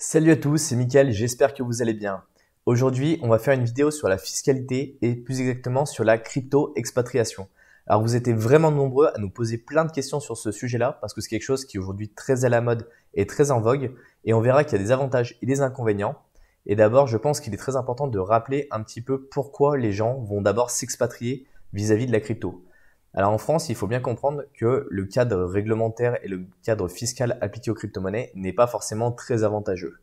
Salut à tous, c'est Mickaël, j'espère que vous allez bien. Aujourd'hui, on va faire une vidéo sur la fiscalité et plus exactement sur la crypto-expatriation. Alors vous étiez vraiment nombreux à nous poser plein de questions sur ce sujet-là parce que c'est quelque chose qui est aujourd'hui très à la mode et très en vogue et on verra qu'il y a des avantages et des inconvénients. Et d'abord, je pense qu'il est très important de rappeler un petit peu pourquoi les gens vont d'abord s'expatrier vis-à-vis de la crypto. Alors en France, il faut bien comprendre que le cadre réglementaire et le cadre fiscal appliqué aux crypto-monnaies n'est pas forcément très avantageux.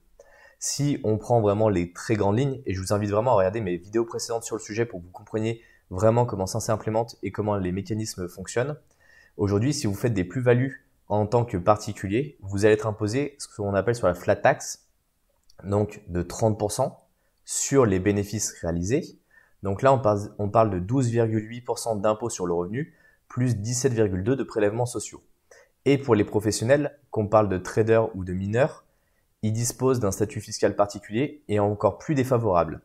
Si on prend vraiment les très grandes lignes, et je vous invite vraiment à regarder mes vidéos précédentes sur le sujet pour que vous compreniez vraiment comment ça s'implémente et comment les mécanismes fonctionnent, aujourd'hui, si vous faites des plus-values en tant que particulier, vous allez être imposé ce qu'on appelle sur la flat tax, donc de 30% sur les bénéfices réalisés, donc là, on parle de 12,8% d'impôt sur le revenu, plus 17,2% de prélèvements sociaux. Et pour les professionnels, qu'on parle de traders ou de mineurs, ils disposent d'un statut fiscal particulier et encore plus défavorable.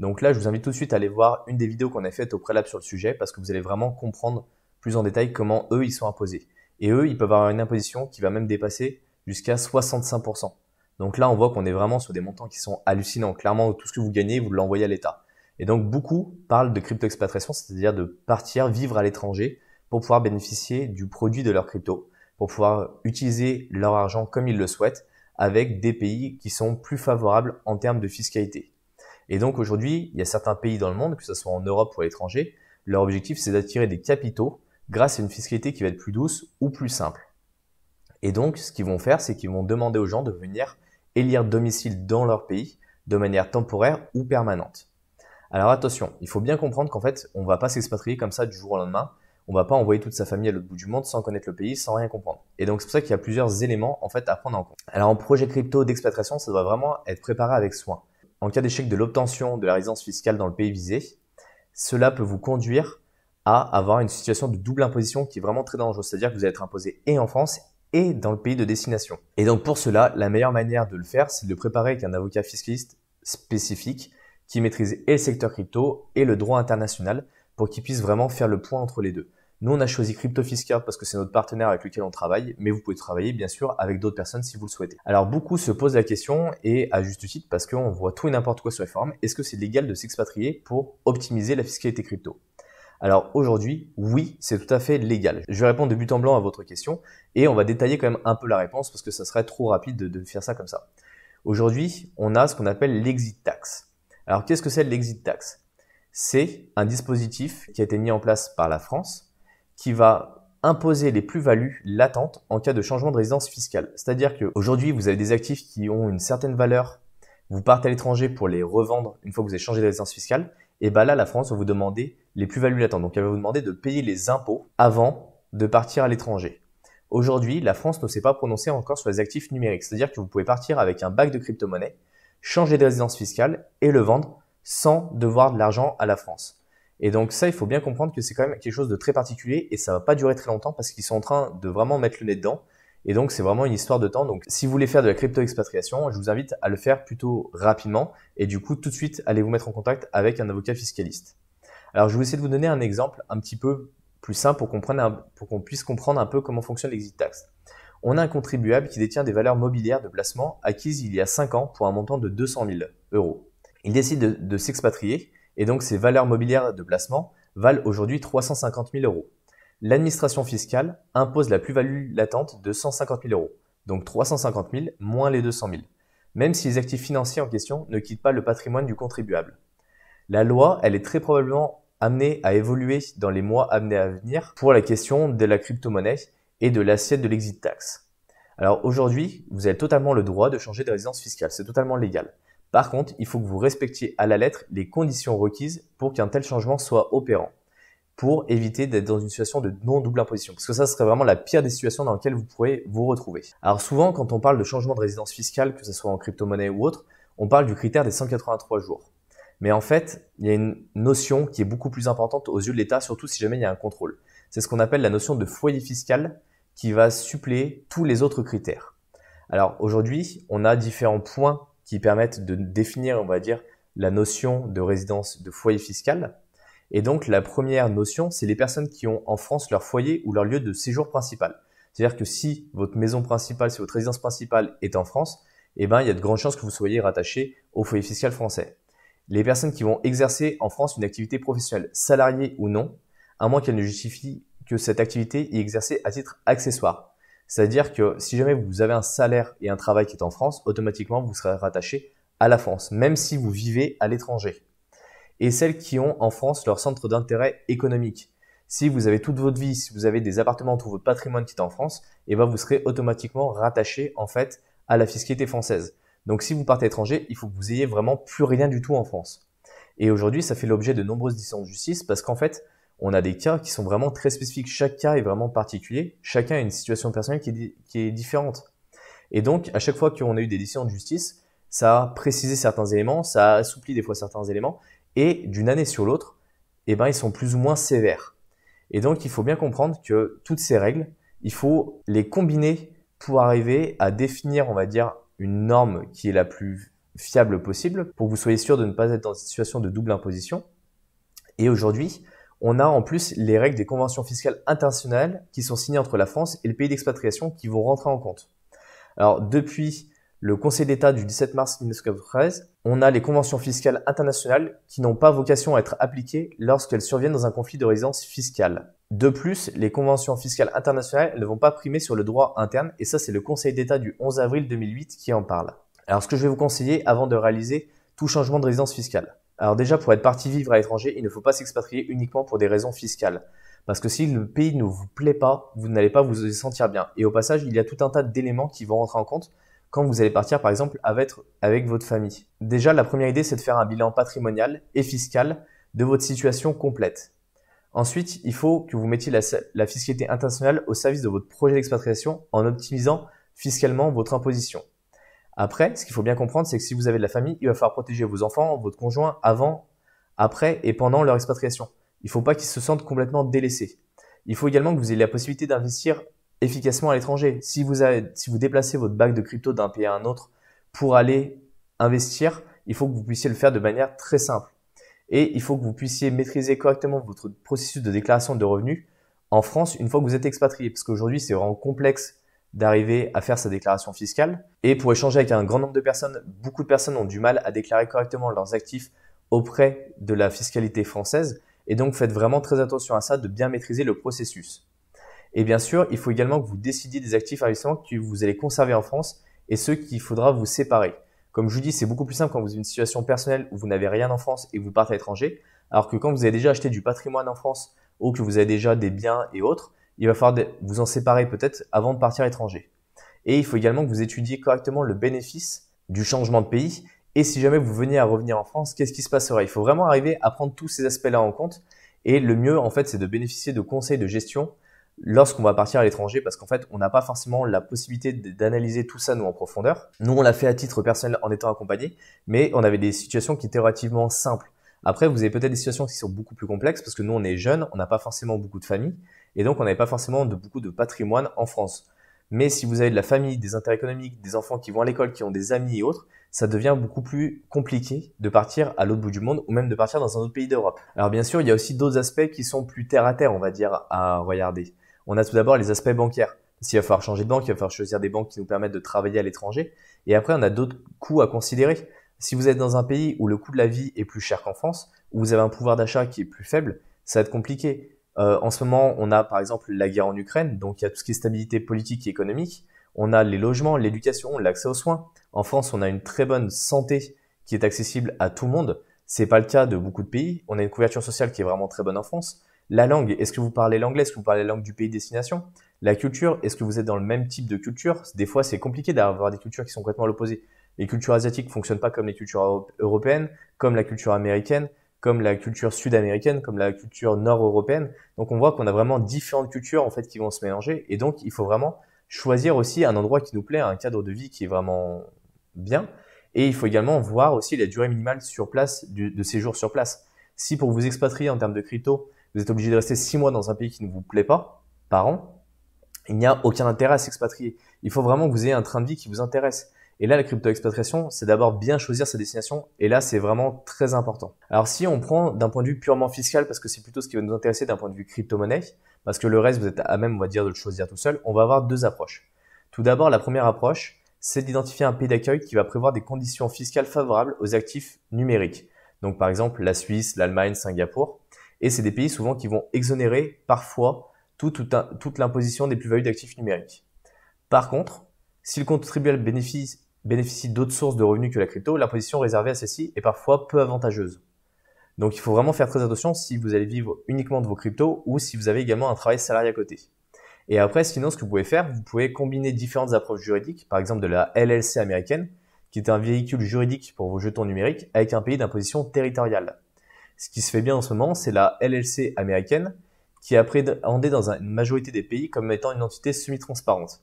Donc là, je vous invite tout de suite à aller voir une des vidéos qu'on a faites au préalable sur le sujet parce que vous allez vraiment comprendre plus en détail comment eux, ils sont imposés. Et eux, ils peuvent avoir une imposition qui va même dépasser jusqu'à 65%. Donc là, on voit qu'on est vraiment sur des montants qui sont hallucinants. Clairement, tout ce que vous gagnez, vous l'envoyez à l'État. Et donc beaucoup parlent de crypto-expatriation, c'est-à-dire de partir vivre à l'étranger pour pouvoir bénéficier du produit de leur crypto, pour pouvoir utiliser leur argent comme ils le souhaitent avec des pays qui sont plus favorables en termes de fiscalité. Et donc aujourd'hui, il y a certains pays dans le monde, que ce soit en Europe ou à l'étranger, leur objectif c'est d'attirer des capitaux grâce à une fiscalité qui va être plus douce ou plus simple. Et donc ce qu'ils vont faire, c'est qu'ils vont demander aux gens de venir élire domicile dans leur pays de manière temporaire ou permanente. Alors attention, il faut bien comprendre qu'en fait, on ne va pas s'expatrier comme ça du jour au lendemain. On ne va pas envoyer toute sa famille à l'autre bout du monde sans connaître le pays, sans rien comprendre. Et donc c'est pour ça qu'il y a plusieurs éléments en fait à prendre en compte. Alors en projet crypto d'expatriation, ça doit vraiment être préparé avec soin. En cas d'échec de l'obtention de la résidence fiscale dans le pays visé, cela peut vous conduire à avoir une situation de double imposition qui est vraiment très dangereuse, c'est-à-dire que vous allez être imposé et en France et dans le pays de destination. Et donc pour cela, la meilleure manière de le faire, c'est de le préparer avec un avocat fiscaliste spécifique qui maîtrise et le secteur crypto et le droit international pour qu'ils puissent vraiment faire le point entre les deux. Nous, on a choisi Fiscal parce que c'est notre partenaire avec lequel on travaille, mais vous pouvez travailler bien sûr avec d'autres personnes si vous le souhaitez. Alors beaucoup se posent la question, et à juste titre, parce qu'on voit tout et n'importe quoi sur les forums, est-ce que c'est légal de s'expatrier pour optimiser la fiscalité crypto alors aujourd'hui, oui, c'est tout à fait légal. Je vais répondre de but en blanc à votre question et on va détailler quand même un peu la réponse parce que ça serait trop rapide de, de faire ça comme ça. Aujourd'hui, on a ce qu'on appelle l'exit tax. Alors qu'est-ce que c'est l'exit tax C'est un dispositif qui a été mis en place par la France qui va imposer les plus-values latentes en cas de changement de résidence fiscale. C'est-à-dire qu'aujourd'hui, vous avez des actifs qui ont une certaine valeur, vous partez à l'étranger pour les revendre une fois que vous avez changé de résidence fiscale, et bien là, la France va vous demander les plus-values latentes. Donc elle va vous demander de payer les impôts avant de partir à l'étranger. Aujourd'hui, la France ne s'est pas prononcée encore sur les actifs numériques, c'est-à-dire que vous pouvez partir avec un bac de crypto-monnaie, changer de résidence fiscale et le vendre sans devoir de l'argent à la France. Et donc ça, il faut bien comprendre que c'est quand même quelque chose de très particulier et ça va pas durer très longtemps parce qu'ils sont en train de vraiment mettre le nez dedans. Et donc c'est vraiment une histoire de temps. Donc si vous voulez faire de la crypto expatriation, je vous invite à le faire plutôt rapidement et du coup tout de suite allez vous mettre en contact avec un avocat fiscaliste. Alors je vais essayer de vous donner un exemple un petit peu plus simple pour qu'on, pour qu'on puisse comprendre un peu comment fonctionne l'exit tax on a un contribuable qui détient des valeurs mobilières de placement acquises il y a 5 ans pour un montant de 200 000 euros. Il décide de, s'expatrier et donc ses valeurs mobilières de placement valent aujourd'hui 350 000 euros. L'administration fiscale impose la plus-value latente de 150 000 euros, donc 350 000 moins les 200 000, même si les actifs financiers en question ne quittent pas le patrimoine du contribuable. La loi, elle est très probablement amenée à évoluer dans les mois amenés à venir pour la question de la crypto-monnaie et de l'assiette de l'exit tax. Alors aujourd'hui, vous avez totalement le droit de changer de résidence fiscale, c'est totalement légal. Par contre, il faut que vous respectiez à la lettre les conditions requises pour qu'un tel changement soit opérant, pour éviter d'être dans une situation de non-double imposition, parce que ça serait vraiment la pire des situations dans lesquelles vous pourrez vous retrouver. Alors souvent, quand on parle de changement de résidence fiscale, que ce soit en crypto-monnaie ou autre, on parle du critère des 183 jours. Mais en fait, il y a une notion qui est beaucoup plus importante aux yeux de l'État, surtout si jamais il y a un contrôle. C'est ce qu'on appelle la notion de foyer fiscal, qui va suppléer tous les autres critères. Alors aujourd'hui, on a différents points qui permettent de définir, on va dire, la notion de résidence de foyer fiscal. Et donc la première notion, c'est les personnes qui ont en France leur foyer ou leur lieu de séjour principal. C'est-à-dire que si votre maison principale, si votre résidence principale est en France, eh bien, il y a de grandes chances que vous soyez rattaché au foyer fiscal français. Les personnes qui vont exercer en France une activité professionnelle, salariée ou non, à moins qu'elle ne justifie que cette activité est exercée à titre accessoire. C'est-à-dire que si jamais vous avez un salaire et un travail qui est en France, automatiquement vous serez rattaché à la France, même si vous vivez à l'étranger. Et celles qui ont en France leur centre d'intérêt économique. Si vous avez toute votre vie, si vous avez des appartements, tout votre patrimoine qui est en France, et eh ben vous serez automatiquement rattaché en fait à la fiscalité française. Donc si vous partez à l'étranger, il faut que vous ayez vraiment plus rien du tout en France. Et aujourd'hui, ça fait l'objet de nombreuses décisions de justice parce qu'en fait, on a des cas qui sont vraiment très spécifiques. Chaque cas est vraiment particulier. Chacun a une situation personnelle qui est, différente. Et donc, à chaque fois qu'on a eu des décisions de justice, ça a précisé certains éléments, ça a assoupli des fois certains éléments. Et d'une année sur l'autre, eh ben, ils sont plus ou moins sévères. Et donc, il faut bien comprendre que toutes ces règles, il faut les combiner pour arriver à définir, on va dire, une norme qui est la plus fiable possible pour que vous soyez sûr de ne pas être dans une situation de double imposition. Et aujourd'hui, on a en plus les règles des conventions fiscales internationales qui sont signées entre la France et le pays d'expatriation qui vont rentrer en compte. Alors depuis le Conseil d'État du 17 mars 1993, on a les conventions fiscales internationales qui n'ont pas vocation à être appliquées lorsqu'elles surviennent dans un conflit de résidence fiscale. De plus, les conventions fiscales internationales ne vont pas primer sur le droit interne, et ça c'est le Conseil d'État du 11 avril 2008 qui en parle. Alors ce que je vais vous conseiller avant de réaliser tout changement de résidence fiscale. Alors déjà, pour être parti vivre à l'étranger, il ne faut pas s'expatrier uniquement pour des raisons fiscales. Parce que si le pays ne vous plaît pas, vous n'allez pas vous sentir bien. Et au passage, il y a tout un tas d'éléments qui vont rentrer en compte quand vous allez partir, par exemple, avec, avec votre famille. Déjà, la première idée, c'est de faire un bilan patrimonial et fiscal de votre situation complète. Ensuite, il faut que vous mettiez la fiscalité internationale au service de votre projet d'expatriation en optimisant fiscalement votre imposition. Après, ce qu'il faut bien comprendre, c'est que si vous avez de la famille, il va falloir protéger vos enfants, votre conjoint, avant, après et pendant leur expatriation. Il ne faut pas qu'ils se sentent complètement délaissés. Il faut également que vous ayez la possibilité d'investir efficacement à l'étranger. Si vous, si vous déplacez votre bac de crypto d'un pays à un autre pour aller investir, il faut que vous puissiez le faire de manière très simple. Et il faut que vous puissiez maîtriser correctement votre processus de déclaration de revenus en France une fois que vous êtes expatrié. Parce qu'aujourd'hui, c'est vraiment complexe d'arriver à faire sa déclaration fiscale. Et pour échanger avec un grand nombre de personnes, beaucoup de personnes ont du mal à déclarer correctement leurs actifs auprès de la fiscalité française. Et donc faites vraiment très attention à ça, de bien maîtriser le processus. Et bien sûr, il faut également que vous décidiez des actifs investissements que vous allez conserver en France et ceux qu'il faudra vous séparer. Comme je vous dis, c'est beaucoup plus simple quand vous avez une situation personnelle où vous n'avez rien en France et vous partez à l'étranger, alors que quand vous avez déjà acheté du patrimoine en France ou que vous avez déjà des biens et autres, il va falloir vous en séparer peut-être avant de partir à l'étranger. Et il faut également que vous étudiez correctement le bénéfice du changement de pays. Et si jamais vous venez à revenir en France, qu'est-ce qui se passera Il faut vraiment arriver à prendre tous ces aspects-là en compte. Et le mieux, en fait, c'est de bénéficier de conseils de gestion lorsqu'on va partir à l'étranger, parce qu'en fait, on n'a pas forcément la possibilité d'analyser tout ça, nous, en profondeur. Nous, on l'a fait à titre personnel en étant accompagné, mais on avait des situations qui étaient relativement simples. Après, vous avez peut-être des situations qui sont beaucoup plus complexes, parce que nous, on est jeunes, on n'a pas forcément beaucoup de famille. Et donc, on n'avait pas forcément de beaucoup de patrimoine en France. Mais si vous avez de la famille, des intérêts économiques, des enfants qui vont à l'école, qui ont des amis et autres, ça devient beaucoup plus compliqué de partir à l'autre bout du monde ou même de partir dans un autre pays d'Europe. Alors bien sûr, il y a aussi d'autres aspects qui sont plus terre à terre, on va dire, à regarder. On a tout d'abord les aspects bancaires. S'il va falloir changer de banque, il va falloir choisir des banques qui nous permettent de travailler à l'étranger. Et après, on a d'autres coûts à considérer. Si vous êtes dans un pays où le coût de la vie est plus cher qu'en France, où vous avez un pouvoir d'achat qui est plus faible, ça va être compliqué. Euh, en ce moment, on a par exemple la guerre en Ukraine, donc il y a tout ce qui est stabilité politique et économique. On a les logements, l'éducation, l'accès aux soins. En France, on a une très bonne santé qui est accessible à tout le monde. C'est pas le cas de beaucoup de pays. On a une couverture sociale qui est vraiment très bonne en France. La langue, est-ce que vous parlez l'anglais Est-ce que vous parlez la langue du pays de destination La culture, est-ce que vous êtes dans le même type de culture Des fois, c'est compliqué d'avoir des cultures qui sont complètement à l'opposé. Les cultures asiatiques fonctionnent pas comme les cultures européennes, comme la culture américaine comme la culture sud-américaine, comme la culture nord-européenne. Donc on voit qu'on a vraiment différentes cultures en fait qui vont se mélanger et donc il faut vraiment choisir aussi un endroit qui nous plaît, un cadre de vie qui est vraiment bien. Et il faut également voir aussi la durée minimale sur place de séjour sur place. Si pour vous expatrier en termes de crypto, vous êtes obligé de rester six mois dans un pays qui ne vous plaît pas par an, il n'y a aucun intérêt à s'expatrier. Il faut vraiment que vous ayez un train de vie qui vous intéresse. Et là, la crypto-expatriation, c'est d'abord bien choisir sa destination. Et là, c'est vraiment très important. Alors, si on prend d'un point de vue purement fiscal, parce que c'est plutôt ce qui va nous intéresser d'un point de vue crypto-monnaie, parce que le reste, vous êtes à même, on va dire, de le choisir tout seul, on va avoir deux approches. Tout d'abord, la première approche, c'est d'identifier un pays d'accueil qui va prévoir des conditions fiscales favorables aux actifs numériques. Donc, par exemple, la Suisse, l'Allemagne, Singapour. Et c'est des pays souvent qui vont exonérer parfois toute l'imposition des plus-values d'actifs numériques. Par contre, si le contribuable bénéficie bénéficient d'autres sources de revenus que la crypto, l'imposition réservée à celle-ci est parfois peu avantageuse. Donc il faut vraiment faire très attention si vous allez vivre uniquement de vos cryptos ou si vous avez également un travail salarié à côté. Et après, sinon, ce que vous pouvez faire, vous pouvez combiner différentes approches juridiques, par exemple de la LLC américaine, qui est un véhicule juridique pour vos jetons numériques, avec un pays d'imposition territoriale. Ce qui se fait bien en ce moment, c'est la LLC américaine, qui est appréhendée dans une majorité des pays comme étant une entité semi-transparente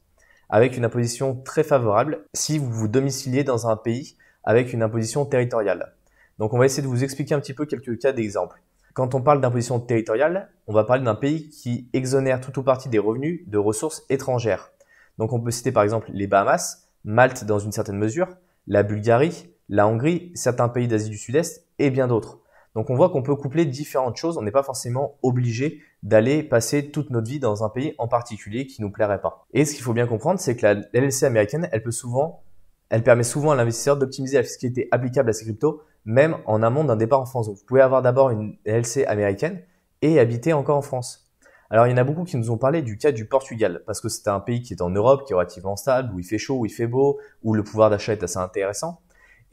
avec une imposition très favorable si vous vous domiciliez dans un pays avec une imposition territoriale. Donc on va essayer de vous expliquer un petit peu quelques cas d'exemple. Quand on parle d'imposition territoriale, on va parler d'un pays qui exonère tout ou partie des revenus de ressources étrangères. Donc on peut citer par exemple les Bahamas, Malte dans une certaine mesure, la Bulgarie, la Hongrie, certains pays d'Asie du Sud-Est et bien d'autres. Donc on voit qu'on peut coupler différentes choses, on n'est pas forcément obligé d'aller passer toute notre vie dans un pays en particulier qui nous plairait pas. Et ce qu'il faut bien comprendre, c'est que la LLC américaine, elle souvent, elle permet souvent à l'investisseur d'optimiser la fiscalité applicable à ses cryptos, même en amont d'un départ en France. vous pouvez avoir d'abord une LLC américaine et habiter encore en France. Alors il y en a beaucoup qui nous ont parlé du cas du Portugal, parce que c'est un pays qui est en Europe, qui est relativement stable, où il fait chaud, où il fait beau, où le pouvoir d'achat est assez intéressant.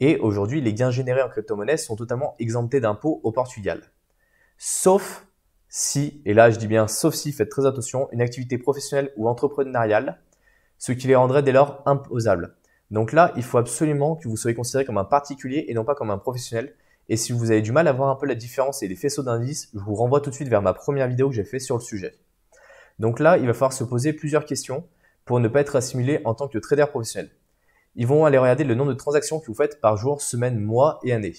Et aujourd'hui, les gains générés en crypto-monnaie sont totalement exemptés d'impôts au Portugal. Sauf si, et là je dis bien sauf si, faites très attention, une activité professionnelle ou entrepreneuriale, ce qui les rendrait dès lors imposables. Donc là, il faut absolument que vous soyez considéré comme un particulier et non pas comme un professionnel. Et si vous avez du mal à voir un peu la différence et les faisceaux d'indices, je vous renvoie tout de suite vers ma première vidéo que j'ai fait sur le sujet. Donc là, il va falloir se poser plusieurs questions pour ne pas être assimilé en tant que trader professionnel. Ils vont aller regarder le nombre de transactions que vous faites par jour, semaine, mois et année,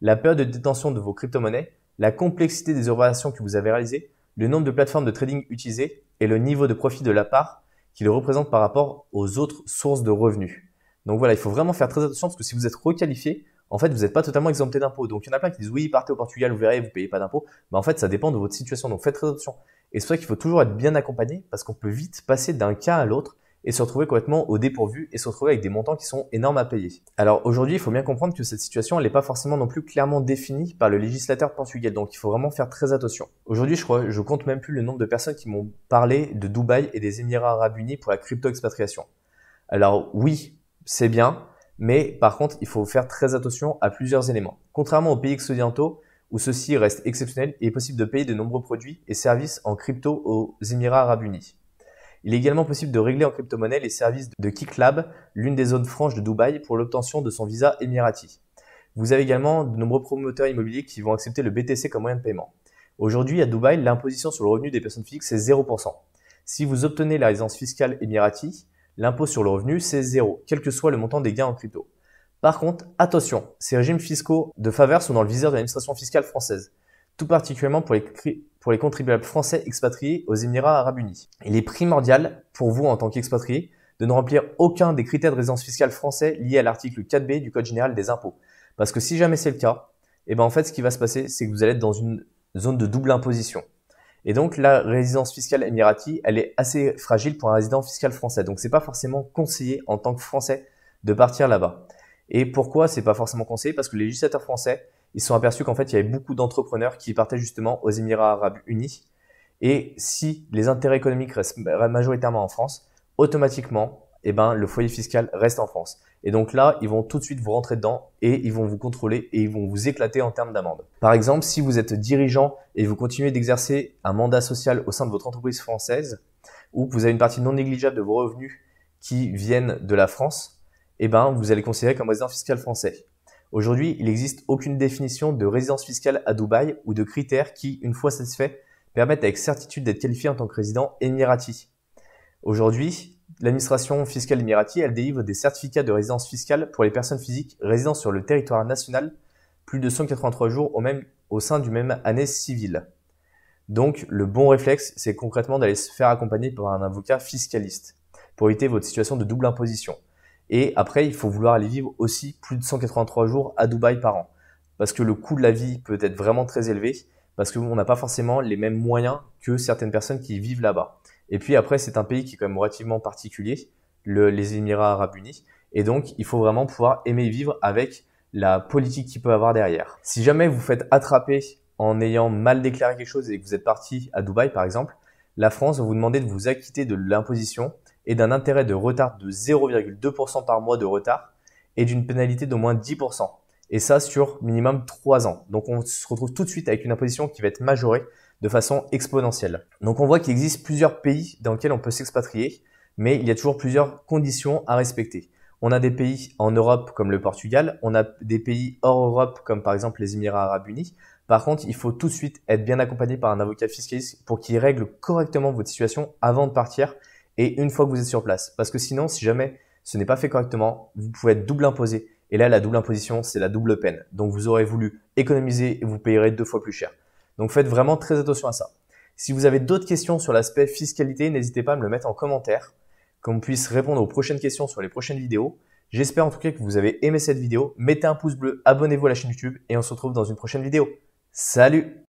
la période de détention de vos crypto-monnaies, la complexité des opérations que vous avez réalisées, le nombre de plateformes de trading utilisées et le niveau de profit de la part qu'il représente par rapport aux autres sources de revenus. Donc voilà, il faut vraiment faire très attention parce que si vous êtes requalifié, en fait, vous n'êtes pas totalement exempté d'impôts. Donc il y en a plein qui disent oui, partez au Portugal, vous verrez, vous payez pas d'impôts. Mais en fait, ça dépend de votre situation. Donc faites très attention. Et c'est pour ça qu'il faut toujours être bien accompagné parce qu'on peut vite passer d'un cas à l'autre et se retrouver complètement au dépourvu et se retrouver avec des montants qui sont énormes à payer. Alors aujourd'hui, il faut bien comprendre que cette situation, n'est pas forcément non plus clairement définie par le législateur portugais, donc il faut vraiment faire très attention. Aujourd'hui, je crois, je compte même plus le nombre de personnes qui m'ont parlé de Dubaï et des Émirats Arabes Unis pour la crypto-expatriation. Alors oui, c'est bien, mais par contre, il faut faire très attention à plusieurs éléments. Contrairement aux pays occidentaux, où ceci reste exceptionnel, il est possible de payer de nombreux produits et services en crypto aux Émirats Arabes Unis. Il est également possible de régler en crypto-monnaie les services de Kiklab, l'une des zones franches de Dubaï, pour l'obtention de son visa émirati. Vous avez également de nombreux promoteurs immobiliers qui vont accepter le BTC comme moyen de paiement. Aujourd'hui, à Dubaï, l'imposition sur le revenu des personnes physiques, c'est 0%. Si vous obtenez la résidence fiscale Emirati, l'impôt sur le revenu, c'est 0, quel que soit le montant des gains en crypto. Par contre, attention, ces régimes fiscaux de faveur sont dans le viseur de l'administration fiscale française, tout particulièrement pour les, pour les contribuables français expatriés aux Émirats arabes unis. Il est primordial pour vous en tant qu'expatrié de ne remplir aucun des critères de résidence fiscale français liés à l'article 4B du Code général des impôts. Parce que si jamais c'est le cas, eh ben en fait ce qui va se passer, c'est que vous allez être dans une zone de double imposition. Et donc la résidence fiscale émirati, elle est assez fragile pour un résident fiscal français. Donc c'est pas forcément conseillé en tant que français de partir là-bas. Et pourquoi c'est pas forcément conseillé Parce que le législateur français ils se sont aperçus qu'en fait, il y avait beaucoup d'entrepreneurs qui partaient justement aux Émirats arabes unis. Et si les intérêts économiques restent majoritairement en France, automatiquement, eh ben, le foyer fiscal reste en France. Et donc là, ils vont tout de suite vous rentrer dedans et ils vont vous contrôler et ils vont vous éclater en termes d'amende. Par exemple, si vous êtes dirigeant et vous continuez d'exercer un mandat social au sein de votre entreprise française, ou que vous avez une partie non négligeable de vos revenus qui viennent de la France, eh ben, vous allez considérer comme résident fiscal français. Aujourd'hui, il n'existe aucune définition de résidence fiscale à Dubaï ou de critères qui, une fois satisfaits, permettent avec certitude d'être qualifié en tant que résident émirati. Aujourd'hui, l'administration fiscale émirati, elle délivre des certificats de résidence fiscale pour les personnes physiques résidant sur le territoire national plus de 183 jours au, même, au sein du même année civile. Donc, le bon réflexe, c'est concrètement d'aller se faire accompagner par un avocat fiscaliste pour éviter votre situation de double imposition. Et après, il faut vouloir aller vivre aussi plus de 183 jours à Dubaï par an. Parce que le coût de la vie peut être vraiment très élevé, parce qu'on n'a pas forcément les mêmes moyens que certaines personnes qui vivent là-bas. Et puis après, c'est un pays qui est quand même relativement particulier, les Émirats arabes unis. Et donc, il faut vraiment pouvoir aimer vivre avec la politique qu'il peut avoir derrière. Si jamais vous faites attraper en ayant mal déclaré quelque chose et que vous êtes parti à Dubaï, par exemple, la France va vous demander de vous acquitter de l'imposition et d'un intérêt de retard de 0,2% par mois de retard et d'une pénalité d'au moins 10%. Et ça sur minimum 3 ans. Donc on se retrouve tout de suite avec une imposition qui va être majorée de façon exponentielle. Donc on voit qu'il existe plusieurs pays dans lesquels on peut s'expatrier, mais il y a toujours plusieurs conditions à respecter. On a des pays en Europe comme le Portugal, on a des pays hors Europe comme par exemple les Émirats arabes unis. Par contre, il faut tout de suite être bien accompagné par un avocat fiscaliste pour qu'il règle correctement votre situation avant de partir et une fois que vous êtes sur place. Parce que sinon, si jamais ce n'est pas fait correctement, vous pouvez être double imposé. Et là, la double imposition, c'est la double peine. Donc vous aurez voulu économiser et vous payerez deux fois plus cher. Donc faites vraiment très attention à ça. Si vous avez d'autres questions sur l'aspect fiscalité, n'hésitez pas à me le mettre en commentaire, qu'on puisse répondre aux prochaines questions sur les prochaines vidéos. J'espère en tout cas que vous avez aimé cette vidéo. Mettez un pouce bleu, abonnez-vous à la chaîne YouTube et on se retrouve dans une prochaine vidéo. Salut